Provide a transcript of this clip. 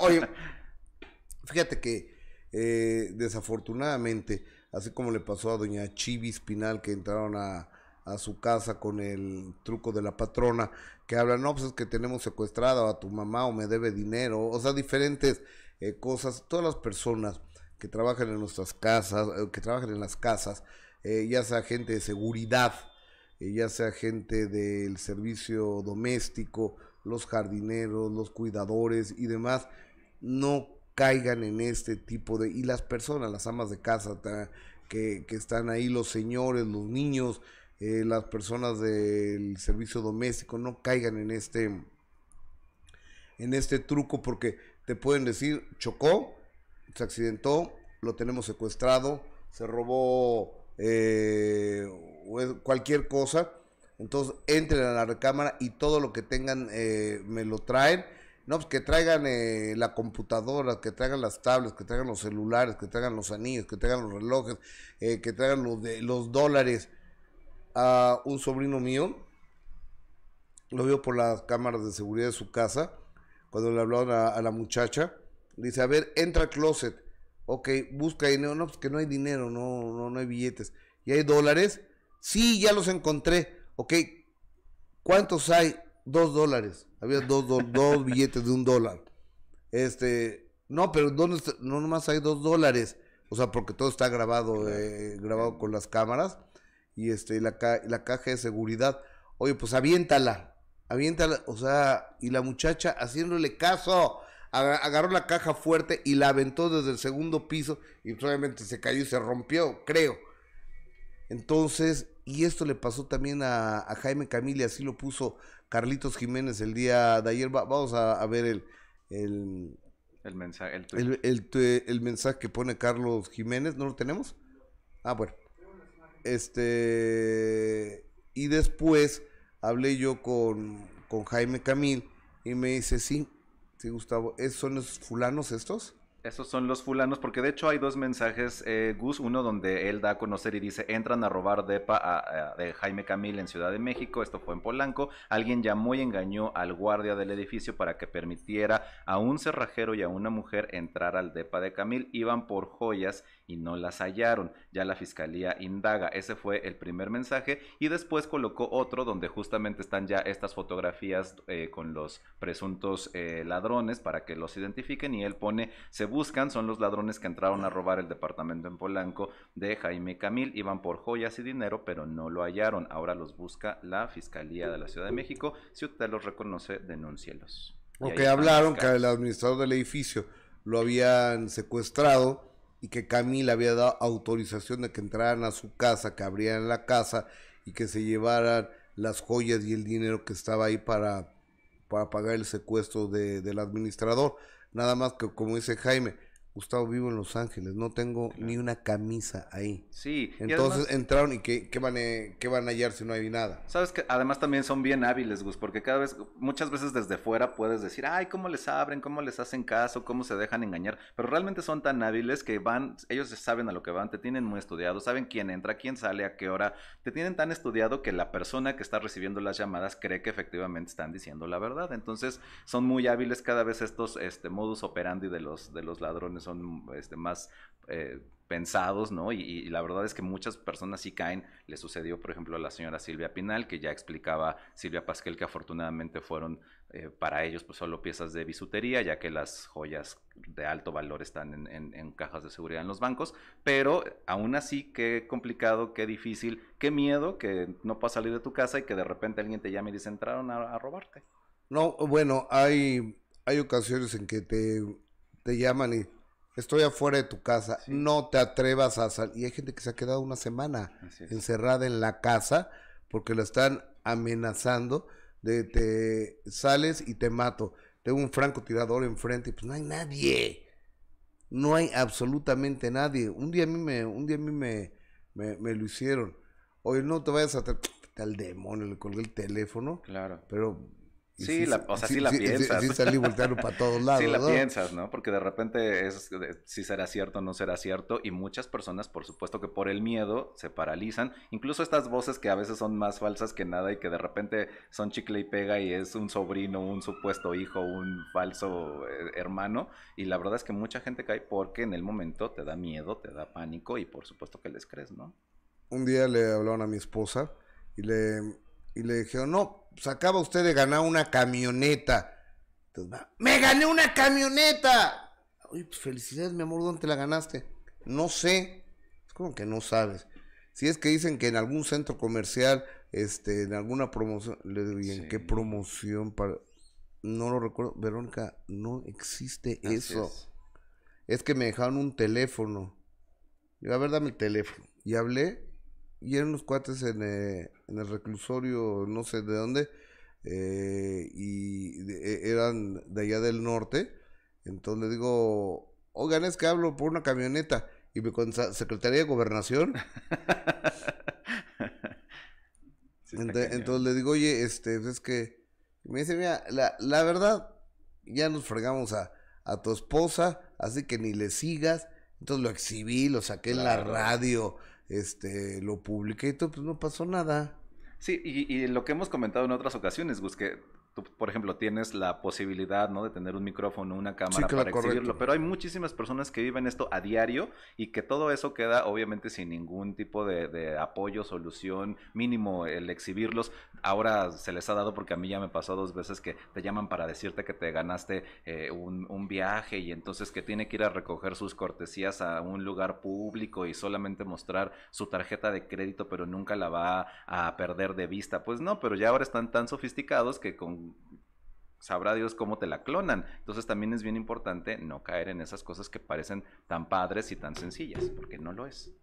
Oye, fíjate que eh, desafortunadamente, así como le pasó a doña Chivi Espinal, que entraron a, su casa con el truco de la patrona, que hablan, no, pues es que tenemos secuestrado a tu mamá o me debe dinero, o sea, diferentes eh, cosas. Todas las personas que trabajan en nuestras casas, eh, que trabajan en las casas, ya sea gente de seguridad, eh, ya sea gente del servicio doméstico, los jardineros, los cuidadores y demás, no caigan en este tipo de... Y las personas, las amas de casa que, que están ahí, los señores, los niños, eh, las personas del servicio doméstico, no caigan en este, en este truco porque te pueden decir, chocó, se accidentó, lo tenemos secuestrado, se robó... Eh, cualquier cosa. Entonces entren a la recámara y todo lo que tengan eh, me lo traen. No, pues que traigan eh, la computadora, que traigan las tablets, que traigan los celulares, que traigan los anillos, que traigan los relojes, eh, que traigan los, de, los dólares. A un sobrino mío, lo vio por las cámaras de seguridad de su casa, cuando le hablaron a, la muchacha, dice, a ver, entra al closet, ok, busca dinero, no, pues que no hay dinero, no, no, no hay billetes, y hay dólares, Sí, ya los encontré. Ok, ¿cuántos hay? Dos dólares. Había dos, dos billetes de un dólar. Este, no, pero ¿dónde no nomás hay dos dólares. O sea, porque todo está grabado, eh, grabado con las cámaras y este, la, la caja de seguridad. Oye, pues aviéntala, aviéntala. O sea, y la muchacha haciéndole caso agarró la caja fuerte y la aventó desde el segundo piso y pues, obviamente se cayó y se rompió, creo. Entonces, y esto le pasó también a, Jaime Camille, así lo puso Carlitos Jiménez el día de ayer. vamos a, ver el, mensaje, el, mensaje que pone Carlos Jiménez. ¿No lo tenemos? Ah, bueno. Este. Y después hablé yo con, Jaime Camil y me dice: Sí, sí, Gustavo, ¿son esos fulanos estos? Esos son los fulanos, porque de hecho hay dos mensajes, eh, Gus, uno donde él da a conocer y dice, entran a robar depa de Jaime Camil en Ciudad de México, esto fue en Polanco, alguien llamó y engañó al guardia del edificio para que permitiera a un cerrajero y a una mujer entrar al depa de Camil, iban por joyas y no las hallaron, ya la fiscalía indaga, ese fue el primer mensaje, y después colocó otro donde justamente están ya estas fotografías eh, con los presuntos eh, ladrones para que los identifiquen y él pone, se buscan son los ladrones que entraron a robar el departamento en Polanco de Jaime Camil. Iban por joyas y dinero, pero no lo hallaron. Ahora los busca la Fiscalía de la Ciudad de México. Si usted los reconoce, denúncielos. Porque hablaron que el administrador del edificio lo habían secuestrado y que Camil había dado autorización de que entraran a su casa, que abrieran la casa y que se llevaran las joyas y el dinero que estaba ahí para para pagar el secuestro del administrador. Nada más que como dice Jaime, Gustavo, vivo en Los Ángeles, no tengo ni una camisa ahí. Sí. Entonces entraron y ¿qué, van a, van a hallar si no hay nada? Sabes que además también son bien hábiles, Gus, porque cada vez, muchas veces desde fuera puedes decir, ay, cómo les abren, cómo les hacen caso, cómo se dejan engañar, pero realmente son tan hábiles que van, ellos saben a lo que van, te tienen muy estudiado, saben quién entra, quién sale, a qué hora, te tienen tan estudiado que la persona que está recibiendo las llamadas cree que efectivamente están diciendo la verdad. Entonces son muy hábiles cada vez estos este, modus operandi de los, de los ladrones son este, más eh, pensados, ¿no? Y, la verdad es que muchas personas sí caen. Le sucedió, por ejemplo, a la señora Silvia Pinal, que ya explicaba Silvia Pasquel que afortunadamente fueron eh, para ellos pues solo piezas de bisutería, ya que las joyas de alto valor están en, cajas de seguridad en los bancos, pero aún así qué complicado, qué difícil, qué miedo que no puedas salir de tu casa y que de repente alguien te llame y dice entraron a, a robarte. No, bueno, hay, hay ocasiones en que te, te llaman y Estoy afuera de tu casa, no te atrevas a salir. Y hay gente que se ha quedado una semana encerrada en la casa porque lo están amenazando de te sales y te mato. Tengo un francotirador enfrente y pues no hay nadie. No hay absolutamente nadie. Un día a mí me, un día a mí me, me, lo hicieron. Oye, no te vayas a... Al demonio, le colgué el teléfono. Claro. Pero Sí, la, o sea, sí, la piensas. Sí, para todos la piensas, ¿no? Porque de repente es si será cierto o no será cierto. Y muchas personas, por supuesto que por el miedo, se paralizan. Incluso estas voces que a veces son más falsas que nada y que de repente son chicle y pega y es un sobrino, un supuesto hijo, un falso eh, hermano. Y la verdad es que mucha gente cae porque en el momento te da miedo, te da pánico y por supuesto que les crees, ¿no? Un día le hablaron a mi esposa y le, y le dijeron, no, pues acaba usted de ganar una camioneta. Entonces me gané una camioneta. Oye, pues felicidades, mi amor, ¿dónde la ganaste? No sé. Es como que no sabes. Si es que dicen que en algún centro comercial, este, en alguna promoción, le digo, ¿y en qué promoción? No lo recuerdo. Verónica, no existe eso. Es. que me dejaron un teléfono. Digo, a ver, dame el teléfono. Y hablé y eran unos cuates eh, en, el reclusorio, no sé de dónde, eh, y e, eran de allá del norte. Entonces le digo, oigan, es que hablo por una camioneta. Y me con Secretaría de Gobernación. entonces le digo, oye, este, pues es que. me dice, mira, la, la verdad, ya nos fregamos a, a tu esposa, así que ni le sigas. Entonces lo exhibí, lo saqué en la radio, este, lo publiqué y todo, pues no pasó nada. Sí, y, y, lo que hemos comentado en otras ocasiones, busqué tú, por ejemplo, tienes la posibilidad, ¿no? De tener un micrófono, una cámara para exhibirlo. Pero hay muchísimas personas que viven esto a diario y que todo eso queda, obviamente, sin ningún tipo de, apoyo, solución, mínimo el exhibirlos. Ahora se les ha dado porque a mí ya me pasó dos veces que te llaman para decirte que te ganaste eh, un, un viaje y entonces que tiene que ir a recoger sus cortesías a un lugar público y solamente mostrar su tarjeta de crédito, pero nunca la va a perder de vista. Pues no, pero ya ahora están tan sofisticados que con sabrá Dios cómo te la clonan. Entonces también es bien importante no caer en esas cosas que parecen tan padres y tan sencillas, porque no lo es.